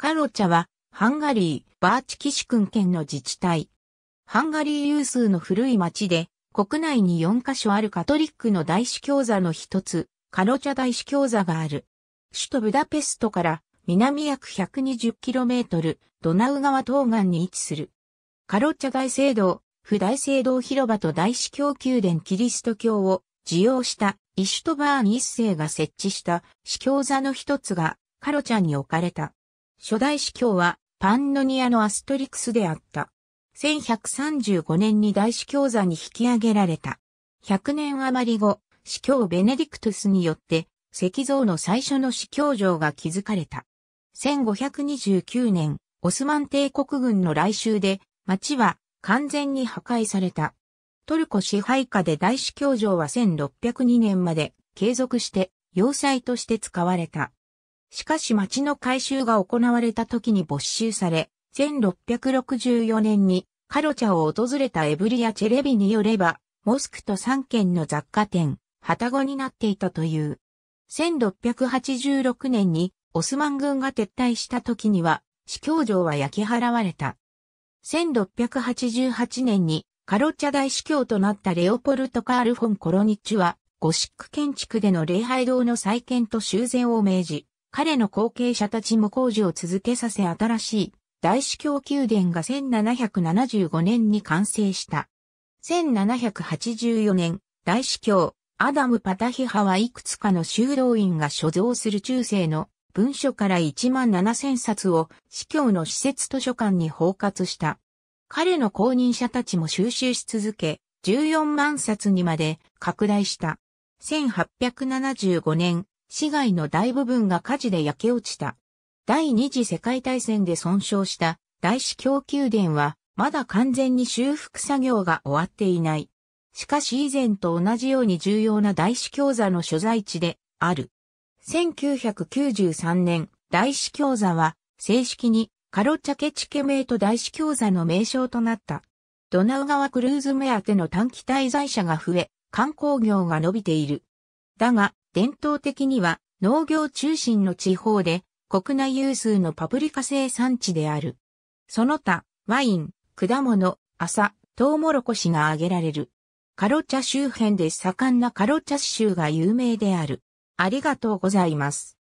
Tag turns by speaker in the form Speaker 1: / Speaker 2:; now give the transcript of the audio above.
Speaker 1: カロチャは、ハンガリー、バーチキシュン県の自治体。ハンガリー有数の古い町で、国内に4カ所あるカトリックの大司教座の一つ、カロチャ大司教座がある。首都ブダペストから南約 120km、ドナウ川東岸に位置する。カロチャ大聖堂、不大聖堂広場と大司教宮殿キリスト教を使用したイシュトバーン一世が設置した司教座の一つがカロチャに置かれた。初代司教はパンノニアのアストリクスであった。1135年に大司教座に引き上げられた。100年余り後、司教ベネディクトスによって石像の最初の司教城が築かれた。1529年、オスマン帝国軍の来襲で、町は完全に破壊された。トルコ支配下で大司教城は1602年まで継続して要塞として使われた。しかし町の改修が行われた時に没収され、1664年にカロチャを訪れたエブリア・チェレビによれば、モスクと3軒の雑貨店、旗子になっていたという。1686年にオスマン軍が撤退した時には、司教城は焼き払われた。1688年にカロチャ大司教となったレオポルト・カール・フォン・コロニッチは、ゴシック建築での礼拝堂の再建と修繕を命じ、彼の後継者たちも工事を続けさせ新しい大司教宮殿が1775年に完成した。1784年、大司教、アダム・パタヒハはいくつかの修道院が所蔵する中世の文書から1万7000冊を司教の施設図書館に包括した。彼の後任者たちも収集し続け、14万冊にまで拡大した。1875年、市街の大部分が火事で焼け落ちた。第二次世界大戦で損傷した大司教宮殿は、まだ完全に修復作業が終わっていない。しかし以前と同じように重要な大司教座の所在地である。1993年、大司教座は正式にカロチャケチケメイト大司教座の名称となった。ドナウ川クルーズ目当ての短期滞在者が増え、観光業が伸びている。だが、伝統的には農業中心の地方で国内有数のパプリカ生産地である。その他、ワイン、果物、麻、トウモロコシが挙げられる。カロチャ周辺で盛んなカロチャ州が有名である。ありがとうございます。